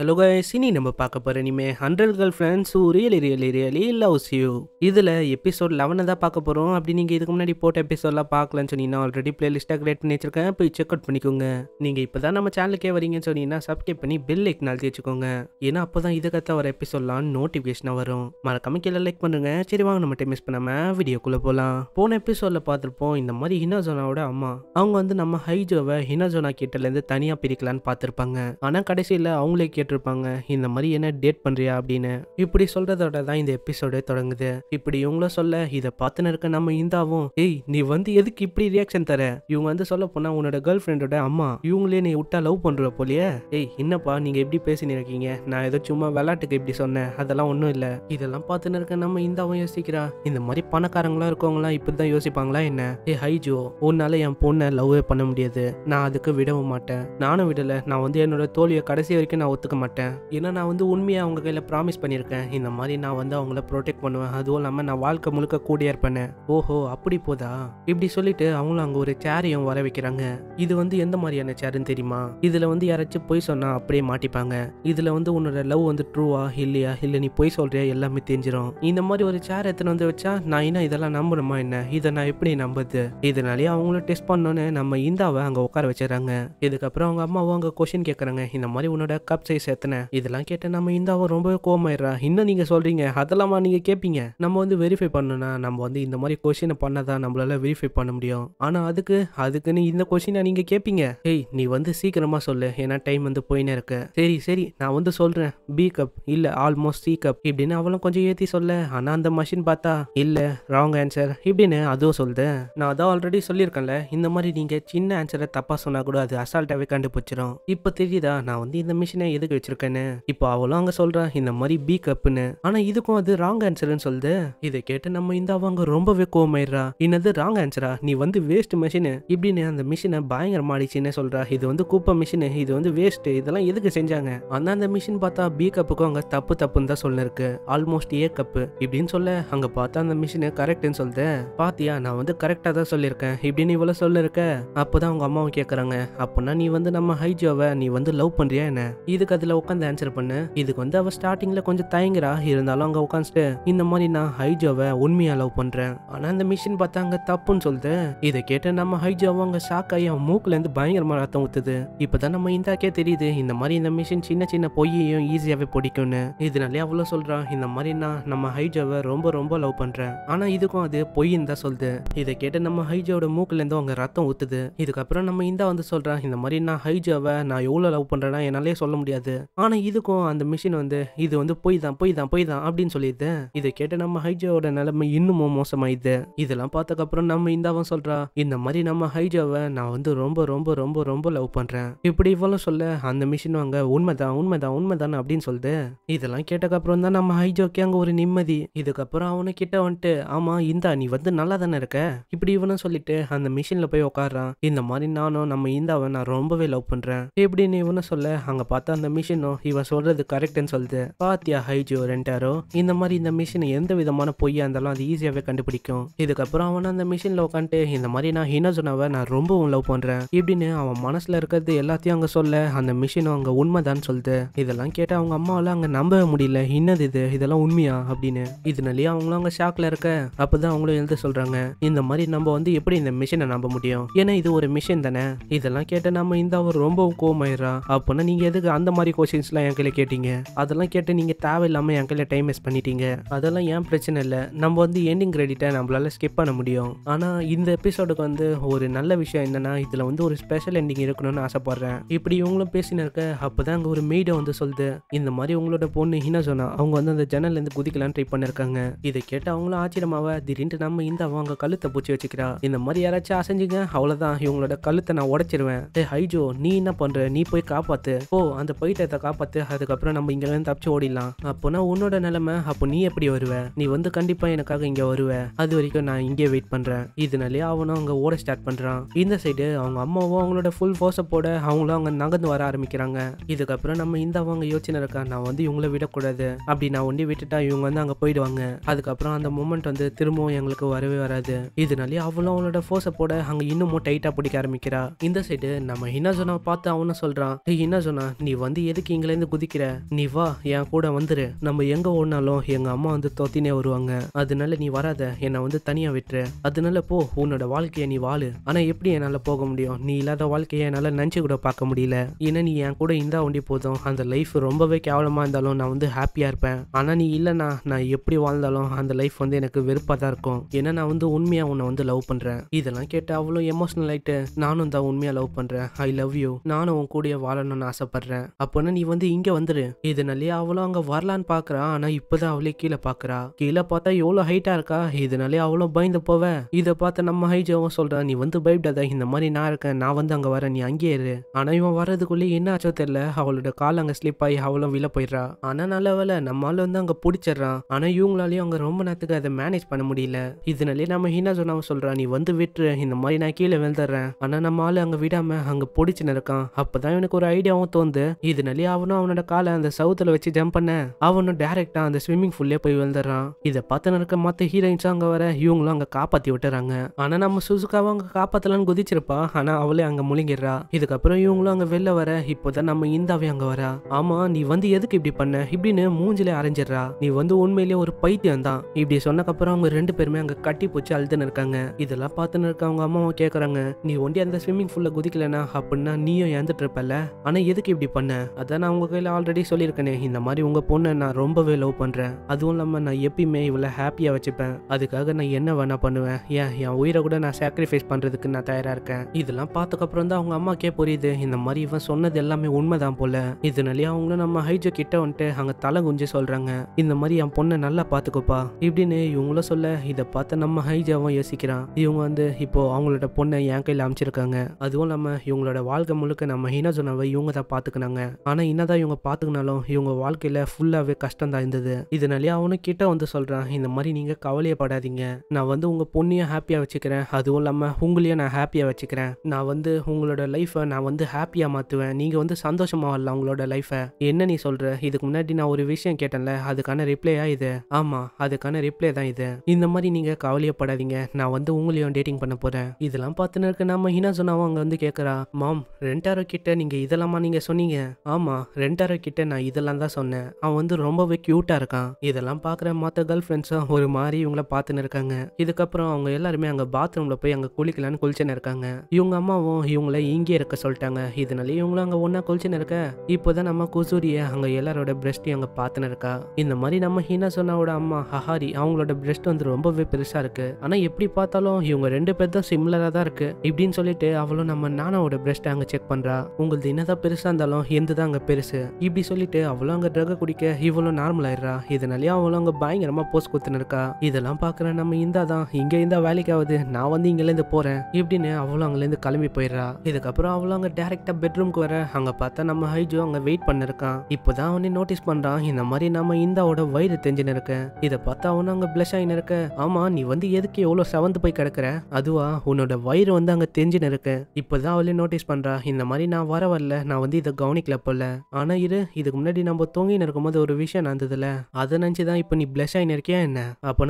hello guys இனி நம்ம பார்க்க போகிற இனிமே hundred girl friends who really really really loves you இதில் எபிசோட் லெவனை தான் பார்க்க போகிறோம் அப்படி நீங்கள் இதுக்கு முன்னாடி போட்ட எபிசோட்லாம் பார்க்கலன்னு சொன்னீங்கன்னா ஆல்ரெடி பிளேலிஸ்ட்டாக கிரியேட் பண்ணி வச்சிருக்கேன் போய் செக் அவுட் பண்ணிக்கோங்க நீங்கள் இப்போ தான் நம்ம சேனலுக்கே வரீங்கன்னு சொன்னீங்கன்னா சப்ஸ்கிரைப் பண்ணி பில் லைக் வச்சுக்கோங்க ஏன்னா அப்போ தான் இதுக்கத்த வர எபிசோட்லாம் நோட்டிஃபிகேஷனாக வரும் மறக்காம கீழே லைக் பண்ணுங்க சரி வாங்க நம்ம டைம் மிஸ் பண்ணாமல் வீடியோக்குள்ளே போகலாம் போன எபிசோடில் பார்த்துருப்போம் இந்த மாதிரி ஹினாசோனாவோட அம்மா அவங்க வந்து நம்ம ஹைஜோவை ஹினாசோனா கிட்டலேருந்து தனியாக பிரிக்கலான்னு பார்த்துருப்பாங்க ஆனால் கடைசியில் அவங்களே கேட்டிருப்பாங்க இந்த மாதிரி என்ன டேட் பண்றியா அப்படின்னு இப்படி சொல்றதோட தான் இந்த எபிசோடே தொடங்குது இப்படி இவங்களும் சொல்ல இதை பார்த்துன்னு இருக்க நம்ம இந்தாவும் ஏய் நீ வந்து எதுக்கு இப்படி ரியாக்ஷன் தர இவங்க வந்து சொல்ல போனா உன்னோட கேர்ள் ஃப்ரெண்டோட அம்மா இவங்களே நீ விட்டா லவ் பண்ணுற போலியே ஏய் என்னப்பா நீங்க எப்படி பேசினு இருக்கீங்க நான் ஏதோ சும்மா விளையாட்டுக்கு இப்படி சொன்னேன் அதெல்லாம் ஒன்றும் இல்லை இதெல்லாம் பார்த்துன்னு இருக்க நம்ம இந்தாவும் யோசிக்கிறா இந்த மாதிரி பணக்காரங்களா இருக்கவங்களாம் இப்படி தான் யோசிப்பாங்களா என்ன ஏ ஹைஜோ உன்னால என் பொண்ணை லவ்வே பண்ண முடியாது நான் அதுக்கு விடவும் மாட்டேன் நானும் விடலை நான் வந்து என்னோட தோழியை கடைசி வரைக்கும் நான் ஒத்துக்க கொடுக்க மாட்டேன் ஏன்னா நான் வந்து உண்மையாக அவங்க கையில் ப்ராமிஸ் பண்ணியிருக்கேன் இந்த மாதிரி நான் வந்து அவங்கள ப்ரொடெக்ட் பண்ணுவேன் அதுவும் இல்லாமல் நான் வாழ்க்கை முழுக்க கூடிய இருப்பேன் ஓஹோ அப்படி போதா இப்படி சொல்லிட்டு அவங்களும் அங்கே ஒரு சேரையும் வர வைக்கிறாங்க இது வந்து எந்த மாதிரியான சேருன்னு தெரியுமா இதில் வந்து யாராச்சும் பொய் சொன்னால் அப்படியே மாட்டிப்பாங்க இதில் வந்து உன்னோட லவ் வந்து ட்ரூவா இல்லையா இல்லை நீ பொய் சொல்கிறியா எல்லாமே தெரிஞ்சிடும் இந்த மாதிரி ஒரு சேர் எத்தனை வந்து வச்சா நான் என்ன இதெல்லாம் நம்பணுமா என்ன இதை நான் எப்படி நம்புது இதனாலேயே அவங்களும் டெஸ்ட் பண்ணோன்னு நம்ம இந்தாவை அங்கே உட்கார வச்சிடறாங்க இதுக்கப்புறம் அவங்க அம்மாவும் அங்கே கொஷின் கேட்குறாங்க இந்த மாதிரி உன்னோட கப் சைஸ் சேர்த்தனேன் இதெல்லாம் கேட்ட நம்ம இந்த அவன் ரொம்ப கோமாயிடுறா இன்னும் நீங்கள் சொல்கிறீங்க அதெல்லாமா நீங்கள் கேட்பீங்க நம்ம வந்து வெரிஃபை பண்ணணும்னா நம்ம வந்து இந்த மாதிரி கொஷினை பண்ணதான் நம்மளால வெரிஃபை பண்ண முடியும் ஆனால் அதுக்கு அதுக்குன்னு இந்த கொஷினை நீங்கள் கேட்பீங்க ஏய் நீ வந்து சீக்கிரமாக சொல்லு ஏன்னா டைம் வந்து போயினே இருக்கு சரி சரி நான் வந்து சொல்கிறேன் பி கப் இல்லை ஆல்மோஸ்ட் சி கப் இப்படின்னு அவளும் கொஞ்சம் ஏற்றி சொல்ல ஆனால் அந்த மஷின் பார்த்தா இல்லை ராங் ஆன்சர் இப்படின்னு அதுவும் சொல்லுது நான் அதான் ஆல்ரெடி சொல்லியிருக்கேன்ல இந்த மாதிரி நீங்கள் சின்ன ஆன்சரை தப்பாக சொன்னா கூட அது அசால்ட்டாவே கண்டுபிடிச்சிடும் இப்போ தெரியுதா நான் வந்து இந்த மிஷினை எதுக்கு வாங்கி வச்சிருக்கேன்னு இப்போ அவளும் அங்க சொல்றா இந்த மாதிரி பி கப்னு ஆனா இதுக்கும் அது ராங் ஆன்சர்னு சொல்லுது இதை கேட்டு நம்ம இந்த அவங்க ரொம்பவே கோவமாயிடுறா என்னது ராங் ஆன்சரா நீ வந்து வேஸ்ட் மிஷின் இப்படின்னு அந்த மிஷினை பயங்கர மாடிச்சுன்னு சொல்றா இது வந்து கூப்ப மிஷின் இது வந்து வேஸ்ட் இதெல்லாம் எதுக்கு செஞ்சாங்க ஆனா அந்த மிஷின் பார்த்தா பி கப்புக்கும் அங்க தப்பு தப்புன்னு தான் சொல்லிருக்கு ஆல்மோஸ்ட் ஏ கப்பு இப்படின்னு சொல்ல அங்க பார்த்தா அந்த மிஷின் கரெக்ட்னு சொல்லுது பாத்தியா நான் வந்து கரெக்டா தான் சொல்லியிருக்கேன் இப்படின்னு இவ்வளவு சொல்லிருக்க அப்பதான் அவங்க அம்மாவும் கேக்குறாங்க அப்படின்னா நீ வந்து நம்ம ஹைஜோவை நீ வந்து லவ் பண்றியா என்ன இதுக்கு அது அதில் உட்காந்து ஆன்சர் பண்ணு இதுக்கு வந்து அவள் ஸ்டார்டிங்கில் கொஞ்சம் தயங்குறா இருந்தாலும் அங்கே உட்காந்துட்டு இந்த மாதிரி நான் ஹைஜோவை உண்மையா லவ் பண்ணுறேன் ஆனால் இந்த மிஷின் பார்த்தா அங்க தப்புன்னு சொல்லுது இதை கேட்டு நம்ம ஹைஜோவும் அங்க ஷாக் ஆகி அவன் மூக்குலேருந்து பயங்கரமாக ரத்தம் ஊற்றுது இப்பதான் நம்ம இந்தாக்கே தெரியுது இந்த மாதிரி இந்த மிஷின் சின்ன சின்ன பொய்யையும் ஈஸியாகவே பிடிக்கும்னு இதனாலே அவ்வளோ சொல்கிறான் இந்த மாதிரி நான் நம்ம ஹைஜோவை ரொம்ப ரொம்ப லவ் பண்ணுறேன் ஆனால் இதுக்கும் அது பொய்ன்னு தான் சொல்லுது இதை கேட்டு நம்ம ஹைஜோட இருந்து அவங்க ரத்தம் ஊற்றுது இதுக்கப்புறம் நம்ம இந்தா வந்து சொல்கிறான் இந்த மாதிரி நான் ஹைஜோவை நான் எவ்வளோ லவ் பண்ணுறேன்னா என்னாலே சொல்ல முடியாது இருந்தது ஆனா இதுக்கும் அந்த மிஷின் வந்து இது வந்து பொய் தான் பொய் தான் பொய் தான் அப்படின்னு சொல்லிட்டு இதை கேட்ட நம்ம ஹைஜாவோட நிலைமை இன்னமும் மோசமாயிடுது இதெல்லாம் பார்த்ததுக்கப்புறம் நம்ம இந்தாவும் சொல்றா இந்த மாதிரி நம்ம ஹைஜாவை நான் வந்து ரொம்ப ரொம்ப ரொம்ப ரொம்ப லவ் பண்றேன் இப்படி இவ்வளவு சொல்ல அந்த மிஷின் அங்க உண்மைதான் உண்மைதான் உண்மைதான் அப்படின்னு சொல்லிட்டு இதெல்லாம் கேட்டக்கப்புறம் தான் நம்ம ஹைஜோக்கே அங்க ஒரு நிம்மதி இதுக்கப்புறம் அவனு கிட்ட வந்துட்டு ஆமா இந்தா நீ வந்து நல்லா தானே இருக்க இப்படி இவனும் சொல்லிட்டு அந்த மிஷின்ல போய் உட்காடுறான் இந்த மாதிரி நானும் நம்ம இந்தாவை நான் ரொம்பவே லவ் பண்றேன் இப்படின்னு இவனும் சொல்ல அங்க பார்த்தா அந்த மிஷினோ இவன் சொல்றது கரெக்ட்னு சொல்லுது பாத்தியா ஹைஜியோ ரெண்டாரோ இந்த மாதிரி இந்த மிஷின் எந்த விதமான பொய்யா இருந்தாலும் அது ஈஸியாவே கண்டுபிடிக்கும் இதுக்கப்புறம் அவன் அந்த மிஷின்ல உட்காந்துட்டு இந்த மாதிரி நான் ஹினோசனாவை நான் ரொம்பவும் லவ் பண்றேன் இப்படின்னு அவன் மனசுல இருக்கிறது எல்லாத்தையும் அங்க சொல்ல அந்த மிஷினும் அங்க உண்மைதான் சொல்லுது இதெல்லாம் கேட்டு அவங்க அம்மாவால அங்க நம்பவே முடியல என்னது இது இதெல்லாம் உண்மையா அப்படின்னு இதனாலேயே அவங்களும் அங்க ஷாக்ல இருக்க அப்பதான் அவங்களும் எழுத சொல்றாங்க இந்த மாதிரி நம்ம வந்து எப்படி இந்த மிஷினை நம்ப முடியும் ஏன்னா இது ஒரு மிஷின் தானே இதெல்லாம் கேட்ட நம்ம இந்த அவர் ரொம்பவும் கோமாயிரா அப்போனா நீங்க எதுக்கு அந்த மாதிரி மாதிரி கொஷின்ஸ்லாம் என் கையில் கேட்டீங்க அதெல்லாம் கேட்டு நீங்கள் தேவையில்லாமல் என் கையில் டைம் வேஸ்ட் பண்ணிட்டீங்க அதெல்லாம் ஏன் பிரச்சனை இல்லை நம்ம வந்து எண்டிங் கிரெடிட்டை நம்மளால ஸ்கிப் பண்ண முடியும் ஆனால் இந்த எபிசோடுக்கு வந்து ஒரு நல்ல விஷயம் என்னென்னா இதில் வந்து ஒரு ஸ்பெஷல் எண்டிங் இருக்கணும்னு ஆசைப்பட்றேன் இப்படி இவங்களும் பேசினிருக்க இருக்க அப்போ தான் அங்கே ஒரு மெய்டை வந்து சொல்லுது இந்த மாதிரி உங்களோட பொண்ணு ஹீனா சொன்னா அவங்க வந்து அந்த ஜன்னல்லேருந்து குதிக்கலான்னு ட்ரை பண்ணிருக்காங்க இதை கேட்டு அவங்களும் ஆச்சரியமாவ திடீர்னு நம்ம இந்த அவங்க கழுத்தை பூச்சி வச்சுக்கிறா இந்த மாதிரி யாராச்சும் அசைஞ்சுங்க அவ்வளோதான் இவங்களோட கழுத்தை நான் உடச்சிருவேன் டே ஹைஜோ நீ என்ன பண்ணுற நீ போய் காப்பாத்து ஓ அந்த பை பவித்தத்தை காப்பாத்து அதுக்கப்புறம் நம்ம இங்கேருந்து தப்பிச்சு ஓடிடலாம் அப்போனா உன்னோட நிலைமை அப்போ நீ எப்படி வருவ நீ வந்து கண்டிப்பா எனக்காக இங்க வருவ அது வரைக்கும் நான் இங்கே வெயிட் பண்றேன் இதனாலே அவனும் அங்க ஓட ஸ்டார்ட் பண்றான் இந்த சைடு அவங்க அம்மாவும் அவங்களோட ஃபுல் ஃபோர்ஸை போட அவங்களும் அங்க நகர்ந்து வர ஆரம்பிக்கிறாங்க இதுக்கப்புறம் நம்ம இந்த அவங்க யோசனை இருக்கா நான் வந்து இவங்கள விடக்கூடாது அப்படி நான் ஒண்டி விட்டுட்டா இவங்க வந்து அங்க போயிடுவாங்க அதுக்கப்புறம் அந்த மூமெண்ட் வந்து திரும்பவும் எங்களுக்கு வரவே வராது இதனாலே அவளும் அவனோட ஃபோர்ஸை போட அங்க இன்னமும் டைட்டா பிடிக்க ஆரம்பிக்கிறா இந்த சைடு நம்ம சொன்னா பார்த்து அவனும் சொல்றான் சொன்னா நீ வந்து எதுக்கு இங்கிலேருந்து குதிக்கிற நீ வா என் கூட வந்துரு நம்ம எங்க ஓடினாலும் எங்க அம்மா வந்து தோத்தினே வருவாங்க அதனால நீ வராத என்னை வந்து தனியா விட்டுரு அதனால போ உன்னோட வாழ்க்கையை நீ வாழு ஆனா எப்படி என்னால போக முடியும் நீ இல்லாத வாழ்க்கையை என்னால நினைச்சு கூட பார்க்க முடியல ஏன்னா நீ என் கூட இந்தா ஒண்டி போதும் அந்த லைஃப் ரொம்பவே கேவலமா இருந்தாலும் நான் வந்து ஹாப்பியா இருப்பேன் ஆனா நீ இல்லனா நான் எப்படி வாழ்ந்தாலும் அந்த லைஃப் வந்து எனக்கு வெறுப்பா தான் இருக்கும் ஏன்னா நான் வந்து உண்மையா உன்னை வந்து லவ் பண்றேன் இதெல்லாம் கேட்டு அவ்வளோ எமோஷனல் ஆயிட்டு நானும் தான் உண்மையா லவ் பண்றேன் ஐ லவ் யூ நானும் உன் கூட வாழணும்னு ஆசைப்படுறேன் அப்ப பொண்ணு நீ வந்து இங்க வந்துரு நல்லா அவளும் அங்க வரலான்னு பாக்குறா ஆனா இப்பதான் அவளே கீழே பாக்குறா கீழே பார்த்தா எவ்வளவு ஹைட்டா இருக்கா நல்லா அவளும் பயந்து போவ இதை பார்த்து நம்ம ஹைஜாவும் சொல்றா நீ வந்து பயப்படாத இந்த மாதிரி நான் இருக்கேன் நான் வந்து அங்க வரேன் நீ அங்கேயே இரு ஆனா இவன் வர்றதுக்குள்ளே என்ன ஆச்சோ தெரியல அவளோட கால் அங்க ஸ்லிப் ஆகி அவளும் விழ போயிடுறா ஆனா நல்ல வேலை நம்மளால வந்து அங்க பிடிச்சிடுறான் ஆனா இவங்களாலேயும் அங்க ரொம்ப நேரத்துக்கு அதை மேனேஜ் பண்ண முடியல இதனாலே நம்ம ஹீனா சொன்னாம சொல்றா நீ வந்து விட்டுரு இந்த மாதிரி நான் கீழே விழுந்துடுறேன் ஆனா நம்ம ஆளு அங்க விடாம அங்க பிடிச்சுன்னு இருக்கான் அப்பதான் எனக்கு ஒரு ஐடியாவும் தோணுது இது நலி அவனும் அவனோட காலை அந்த சவுத்தில் வச்சு ஜம்ப் பண்ண அவனும் டேரெக்டா அந்த ஸ்விம்மிங் பூல்லே போய் விழுந்துடுறான் இதை பார்த்து நடக்க மற்ற ஹீரோயின்ஸும் அங்கே வர இவங்களும் அங்கே காப்பாற்றி விட்டுறாங்க ஆனால் நம்ம சுசுக்காவும் அங்க காப்பாற்றலான்னு குதிச்சிருப்பா ஆனால் அவளே அங்கே முழுங்கிடுறா இதுக்கப்புறம் இவங்களும் அங்கே வெளில வர இப்போதான் நம்ம இந்தாவே அங்கே வரா ஆமா நீ வந்து எதுக்கு இப்படி பண்ண இப்படின்னு மூஞ்சில அரைஞ்சிடுறா நீ வந்து உண்மையிலேயே ஒரு பைத்தியம் தான் இப்படி சொன்னக்கப்புறம் அவங்க ரெண்டு பேருமே அங்கே கட்டி போச்சு அழுதுன்னு இருக்காங்க இதெல்லாம் பார்த்துன்னு இருக்க அவங்க அம்மாவும் கேக்குறாங்க நீ ஒண்டி அந்த ஸ்விம்மிங் பூல்ல குதிக்கலனா அப்படின்னா நீயும் இறந்துட்டு இருப்பல ஆனால் எதுக்கு இப்படி பண்ண அதான் நான் உங்கள் கையில் ஆல்ரெடி சொல்லியிருக்கேனே இந்த மாதிரி உங்கள் பொண்ணை நான் ரொம்பவே லவ் பண்ணுறேன் அதுவும் இல்லாமல் நான் எப்பயுமே இவ்வளோ ஹாப்பியாக வச்சுப்பேன் அதுக்காக நான் என்ன வேணா பண்ணுவேன் ஏன் என் உயிரை கூட நான் சாக்ரிஃபைஸ் பண்ணுறதுக்கு நான் தயாராக இருக்கேன் இதெல்லாம் பார்த்துக்கப்புறம் தான் அவங்க அம்மாக்கே புரியுது இந்த மாதிரி இவன் சொன்னது எல்லாமே உண்மைதான் போல இதனாலேயே அவங்களும் நம்ம ஹைஜோ கிட்ட வந்துட்டு அங்கே தலை குஞ்சு சொல்கிறாங்க இந்த மாதிரி என் பொண்ணை நல்லா பார்த்துக்கோப்பா இப்படின்னு இவங்களும் சொல்ல இதை பார்த்து நம்ம ஹைஜாவும் யோசிக்கிறான் இவங்க வந்து இப்போ அவங்களோட பொண்ணை என் கையில் அமைச்சிருக்காங்க அதுவும் இல்லாமல் இவங்களோட வாழ்க்கை முழுக்க நம்ம சொன்னவை இவங்க தான் பார்த்துக்கினாங்க ஆனால் என்னதான் இவங்க பார்த்துக்கினாலும் இவங்க வாழ்க்கையில் ஃபுல்லாகவே கஷ்டம் தான் இருந்தது இதனாலே அவனும் கிட்ட வந்து சொல்கிறான் இந்த மாதிரி நீங்கள் கவலையப்படாதீங்க நான் வந்து உங்கள் பொண்ணையும் ஹாப்பியாக வச்சுக்கிறேன் அதுவும் இல்லாமல் உங்களையும் நான் ஹாப்பியாக வச்சுக்கிறேன் நான் வந்து உங்களோட லைஃப்பை நான் வந்து ஹாப்பியாக மாற்றுவேன் நீங்கள் வந்து சந்தோஷமாக வரல உங்களோட லைஃப்பை என்ன நீ சொல்கிற இதுக்கு முன்னாடி நான் ஒரு விஷயம் கேட்டேன்ல அதுக்கான ரிப்ளையா இது ஆமாம் அதுக்கான ரிப்ளை தான் இது இந்த மாதிரி நீங்கள் கவலையப்படாதீங்க நான் வந்து உங்களையும் டேட்டிங் பண்ண போகிறேன் இதெல்லாம் பார்த்துன்னு நம்ம ஹினா சொன்னாவும் அங்கே வந்து கேட்குறா மாம் ரெண்டாயிரம் கிட்ட நீங்கள் இதெல்லாமா நீங்கள் சொன்னீங்க ஆ ஆமாம் ரெண்டரை கிட்ட நான் இதெல்லாம் தான் சொன்னேன் அவன் வந்து ரொம்பவே க்யூட்டாக இருக்கான் இதெல்லாம் பார்க்குற மற்ற கேர்ள் ஃப்ரெண்ட்ஸும் ஒரு மாதிரி இவங்கள பார்த்துன்னு இருக்காங்க இதுக்கப்புறம் அவங்க எல்லாருமே அங்கே பாத்ரூமில் போய் அங்கே குளிக்கலான்னு குளிச்சுன்னு இருக்காங்க இவங்க அம்மாவும் இவங்கள இங்கே இருக்க சொல்லிட்டாங்க இதனால இவங்களும் அங்கே ஒன்றா குளிச்சுன்னு இருக்க இப்போதான் நம்ம குசூரியை அங்கே எல்லாரோட பிரஸ்டையும் அங்கே பார்த்துன்னு இருக்கா இந்த மாதிரி நம்ம ஹீனா சொன்னாவோட அம்மா ஹஹாரி அவங்களோட பிரஸ்ட் வந்து ரொம்பவே பெருசாக இருக்குது ஆனால் எப்படி பார்த்தாலும் இவங்க ரெண்டு பேர் தான் சிம்லராக தான் இருக்குது இப்படின்னு சொல்லிட்டு அவளும் நம்ம நானாவோட பிரஸ்ட்டை அங்கே செக் பண்ணுறா உங்களுக்கு என்னதான் பெருசாக இருந்தாலும் எந்த அதுதான் அங்கே பெருசு இப்படி சொல்லிட்டு அவளும் அங்கே ட்ரக குடிக்க இவளும் நார்மல் ஆயிடுறா இதனாலேயே அவளும் அங்கே பயங்கரமாக போஸ் கொடுத்துன்னு இருக்கா இதெல்லாம் பார்க்குற நம்ம இந்தா தான் இங்கே வேலைக்கு வேலைக்காவது நான் வந்து இங்கேருந்து போகிறேன் இப்படின்னு அவளும் அங்கேருந்து கிளம்பி போயிடுறா இதுக்கப்புறம் அவளும் அங்கே டேரெக்டாக பெட்ரூம்க்கு வர அங்கே பார்த்தா நம்ம ஹைஜோ அங்கே வெயிட் பண்ணிருக்கான் இப்போ தான் அவனே நோட்டீஸ் பண்ணுறான் இந்த மாதிரி நம்ம இந்தாவோட வயிறு தெரிஞ்சுன்னு இருக்கேன் இதை பார்த்தா அவனும் அங்கே பிளஷ் ஆகின்னு இருக்க ஆமாம் நீ வந்து எதுக்கு எவ்வளோ செவந்து போய் கிடக்குற அதுவா உன்னோட வயிறு வந்து அங்கே தெரிஞ்சுன்னு இருக்கு இப்போ தான் அவளே நோட்டீஸ் பண்ணுறா இந்த மாதிரி நான் வர வரல நான் வந்து இதை கவனிக்கல போல ஆனா இரு இதுக்கு முன்னாடி நம்ம நிற்கும் இருக்கும்போது ஒரு விஷயம் நடந்ததுல அதை நினைச்சுதான் இப்போ நீ பிளஷ் ஆகினு இருக்கியா என்ன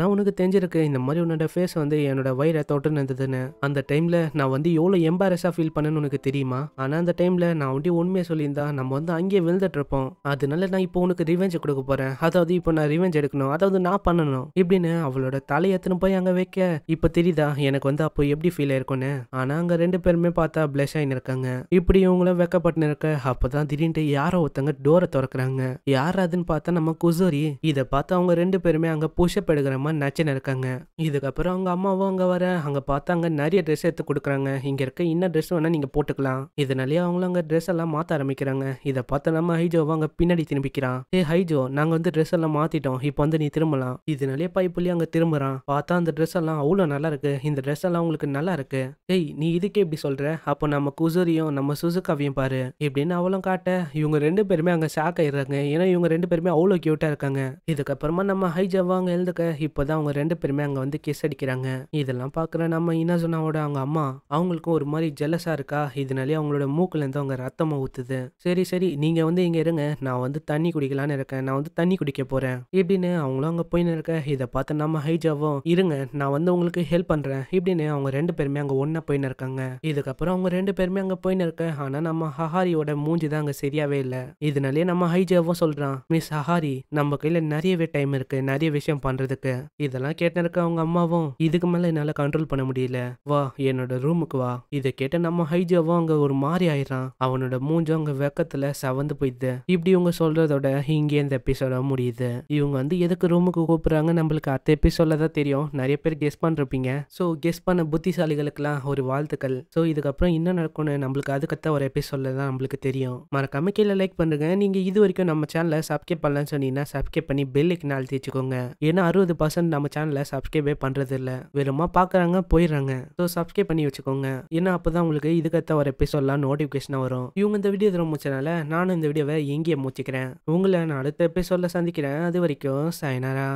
நான் உனக்கு தெரிஞ்சிருக்கு இந்த மாதிரி உன்னோட ஃபேஸ் வந்து என்னோட வயிறை தொட்டுன்னு நடந்ததுன்னு அந்த டைம்ல நான் வந்து எவ்வளோ எம்பாரஸா ஃபீல் பண்ணேன்னு உனக்கு தெரியுமா ஆனா அந்த டைம்ல நான் வந்து உண்மையை சொல்லியிருந்தா நம்ம வந்து அங்கேயே விழுந்துட்டு இருப்போம் அதனால நான் இப்போ உனக்கு ரிவெஞ்ச் கொடுக்க போறேன் அதாவது இப்போ நான் ரிவெஞ்ச் எடுக்கணும் அதாவது நான் பண்ணணும் இப்படின்னு அவளோட தலையத்துன்னு போய் அங்க வைக்க இப்போ தெரியுதா எனக்கு வந்து அப்போ எப்படி ஃபீல் ஆயிருக்கும்னு ஆனா அங்க ரெண்டு பேருமே பார்த்தா பிளஷ் ஆகின்னு இருக்காங்க இப்படி இவங்களும் வெக்கப்பட்டுன்னு இருக்க அப்பதான் திடீர்னு அப்படின்ட்டு யாரோ ஒருத்தங்க டோரை திறக்கிறாங்க யார் அதுன்னு பார்த்தா நம்ம குசோரி இதை பார்த்து அவங்க ரெண்டு பேருமே அங்கே புஷப் எடுக்கிற மாதிரி நச்சின இருக்காங்க இதுக்கப்புறம் அவங்க அம்மாவும் அங்கே வர அங்கே பார்த்து அங்கே நிறைய ட்ரெஸ் எடுத்து கொடுக்குறாங்க இங்கே இருக்க இன்னும் ட்ரெஸ் வேணால் நீங்கள் போட்டுக்கலாம் இதனாலேயே அவங்களும் அங்கே ட்ரெஸ் எல்லாம் மாற்ற ஆரம்பிக்கிறாங்க இதை பார்த்து நம்ம ஹைஜோவை அங்கே பின்னாடி திரும்பிக்கிறான் ஏ ஹைஜோ நாங்கள் வந்து ட்ரெஸ் எல்லாம் மாற்றிட்டோம் இப்போ வந்து நீ திரும்பலாம் இதனாலே புள்ளி அங்கே திரும்புறான் பார்த்தா அந்த ட்ரெஸ் எல்லாம் அவ்வளோ நல்லா இருக்கு இந்த ட்ரெஸ் எல்லாம் உங்களுக்கு நல்லா இருக்கு ஏய் நீ இதுக்கே இப்படி சொல்கிற அப்போ நம்ம குசோரியும் நம்ம சுசுக்காவையும் பாரு இப்படின்னு அவளும் காட்ட இவங்க ரெண்டு பேருமே அங்கே ஷாக் ஆயிடுறாங்க ஏன்னா இவங்க ரெண்டு பேருமே அவ்வளோ கியூட்டாக இருக்காங்க இதுக்கப்புறமா நம்ம ஹை அங்கே எழுதுக்க இப்போதான் அவங்க ரெண்டு பேருமே அங்கே வந்து கிஸ் அடிக்கிறாங்க இதெல்லாம் பார்க்குற நம்ம இனாசுனாவோட அவங்க அம்மா அவங்களுக்கும் ஒரு மாதிரி ஜெல்லஸாக இருக்கா இதனாலே அவங்களோட மூக்குலேருந்து அவங்க ரத்தமாக ஊற்றுது சரி சரி நீங்கள் வந்து இங்கே இருங்க நான் வந்து தண்ணி குடிக்கலான்னு இருக்கேன் நான் வந்து தண்ணி குடிக்க போகிறேன் இப்படின்னு அவங்களும் அங்கே போயின்னு இருக்க இதை பார்த்து நம்ம ஹை ஹைஜாவும் இருங்க நான் வந்து உங்களுக்கு ஹெல்ப் பண்ணுறேன் இப்படின்னு அவங்க ரெண்டு பேருமே அங்கே ஒன்றா போயின்னு இருக்காங்க இதுக்கப்புறம் அவங்க ரெண்டு பேருமே அங்கே போயின்னு இருக்க ஆனால் நம்ம ஹஹாரியோட மூஞ்சி தான் அங்கே சரியாவே இல்லை இதனாலே நம்ம ஹைஜாவும் சொல்கிறான் மிஸ் ஹஹாரி நம்ம கையில் நிறையவே டைம் இருக்கு நிறைய விஷயம் பண்ணுறதுக்கு இதெல்லாம் கேட்டிருக்க அவங்க அம்மாவும் இதுக்கு மேலே என்னால் கண்ட்ரோல் பண்ண முடியல வா என்னோட ரூமுக்கு வா இதை கேட்ட நம்ம ஹைஜாவும் அங்கே ஒரு மாதிரி ஆயிடுறான் அவனோட மூஞ்சும் அங்கே வெக்கத்தில் சவந்து போயிடுது இப்படி இவங்க சொல்கிறதோட இங்கே இந்த எபிசோட முடியுது இவங்க வந்து எதுக்கு ரூமுக்கு கூப்பிட்றாங்க நம்மளுக்கு அடுத்த எபிசோட தான் தெரியும் நிறைய பேர் கெஸ் பண்ணிருப்பீங்க ஸோ கெஸ் பண்ண புத்திசாலிகளுக்கெல்லாம் ஒரு வாழ்த்துக்கள் ஸோ இதுக்கப்புறம் என்ன நடக்கும்னு நம்மளுக்கு அதுக்கத்த ஒரு எபிசோட தான் நம்மளுக்கு தெரியும் மறக்க மறக்காமல் கீழே லைக் பண்ணுங்க நீங்கள் இது வரைக்கும் நம்ம சேனலை சப்ஸ்கிரைப் பண்ணலன்னு சொன்னீங்கன்னா சப்ஸ்கிரைப் பண்ணி பெல்லைக்கு அழுத்தி வச்சுக்கோங்க ஏன்னா அறுபது பர்சன்ட் நம்ம சேனலை சப்ஸ்கிரைபே பண்ணுறது இல்லை வெறுமா பார்க்குறாங்க போயிடுறாங்க ஸோ சப்ஸ்கிரைப் பண்ணி வச்சுக்கோங்க ஏன்னா அப்போ தான் உங்களுக்கு இதுக்கத்தான் ஒரு எபிசோட்லாம் நோட்டிஃபிகேஷனாக வரும் இவங்க இந்த வீடியோ தர முடிச்சனால நானும் இந்த வீடியோவை எங்கேயே முடிச்சுக்கிறேன் உங்களை நான் அடுத்த எபிசோடில் சந்திக்கிறேன் அது வரைக்கும் சாய்னாரா